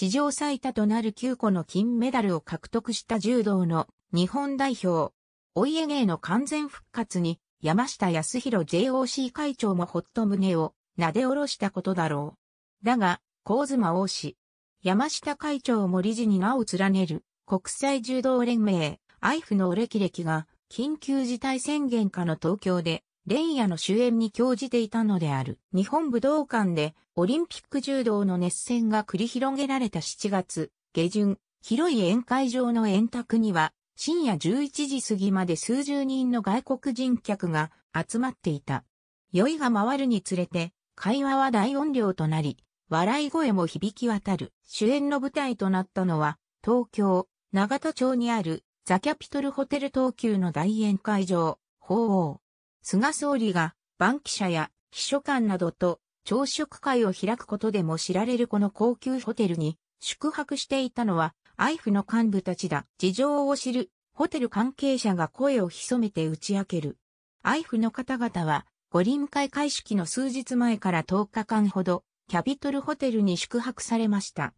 史上最多となる9個の金メダルを獲得した柔道の日本代表、お家芸の完全復活に山下康弘 JOC 会長もほっと胸を撫で下ろしたことだろう。だが、高妻王氏、山下会長も理事に名を連ねる国際柔道連盟、IF のお歴歴が緊急事態宣言下の東京でレイヤの主演に興じていたのである。日本武道館でオリンピック柔道の熱戦が繰り広げられた7月下旬、広い宴会場の円卓には深夜11時過ぎまで数十人の外国人客が集まっていた。酔いが回るにつれて会話は大音量となり、笑い声も響き渡る。主演の舞台となったのは、東京、長田町にあるザ・キャピトルホテル東急の大宴会場、鳳凰。菅総理が、バンキシャや秘書官などと朝食会を開くことでも知られるこの高級ホテルに宿泊していたのは、アイフの幹部たちだ。事情を知るホテル関係者が声を潜めて打ち明ける。アイフの方々は、五輪開会式の数日前から10日間ほど、キャピトルホテルに宿泊されました。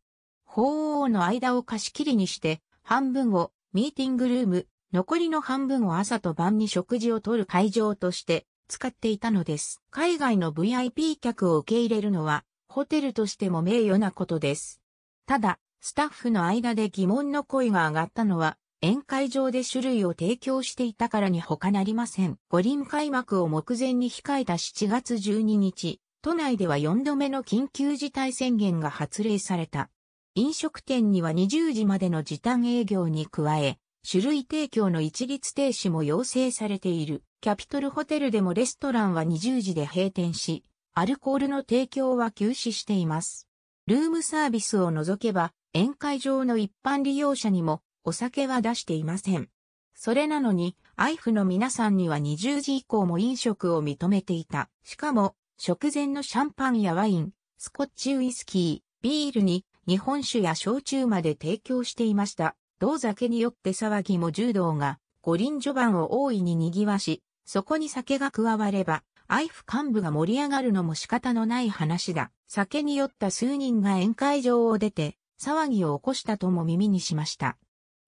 法王の間を貸し切りにして、半分をミーティングルーム、残りの半分を朝と晩に食事をとる会場として使っていたのです。海外の VIP 客を受け入れるのは、ホテルとしても名誉なことです。ただ、スタッフの間で疑問の声が上がったのは、宴会場で種類を提供していたからに他なりません。五輪開幕を目前に控えた7月12日、都内では4度目の緊急事態宣言が発令された。飲食店には20時までの時短営業に加え、酒類提供の一律停止も要請されている。キャピトルホテルでもレストランは20時で閉店し、アルコールの提供は休止しています。ルームサービスを除けば、宴会場の一般利用者にもお酒は出していません。それなのに、イフの皆さんには20時以降も飲食を認めていた。しかも、食前のシャンパンやワイン、スコッチウイスキー、ビールに日本酒や焼酎まで提供していました。同酒によって騒ぎも柔道が五輪序盤を大いに賑わし、そこに酒が加われば、愛府幹部が盛り上がるのも仕方のない話だ。酒に酔った数人が宴会場を出て、騒ぎを起こしたとも耳にしました。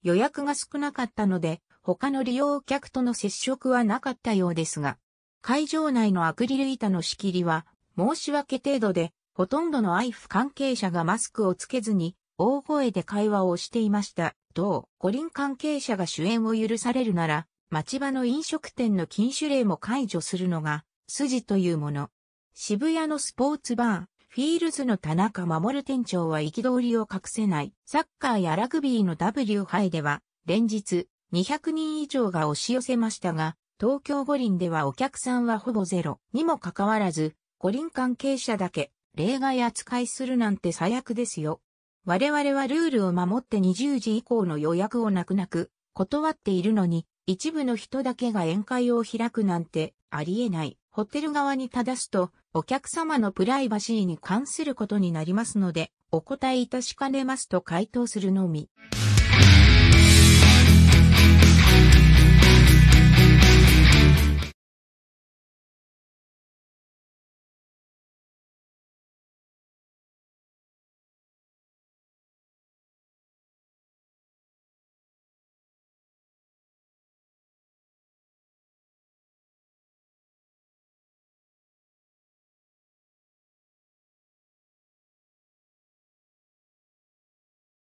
予約が少なかったので、他の利用客との接触はなかったようですが、会場内のアクリル板の仕切りは、申し訳程度で、ほとんどの愛府関係者がマスクをつけずに大声で会話をしていました。同五輪関係者が主演を許されるなら、町場の飲食店の禁酒令も解除するのが筋というもの。渋谷のスポーツバー、フィールズの田中守店長は憤りを隠せない。サッカーやラグビーの W 杯では、連日200人以上が押し寄せましたが、東京五輪ではお客さんはほぼゼロにもかかわらず、五輪関係者だけ例外扱いするなんて最悪ですよ。我々はルールを守って20時以降の予約をなくなく断っているのに、一部の人だけが宴会を開くなんてありえない。ホテル側に正すと、お客様のプライバシーに関することになりますので、お答えいたしかねますと回答するのみ。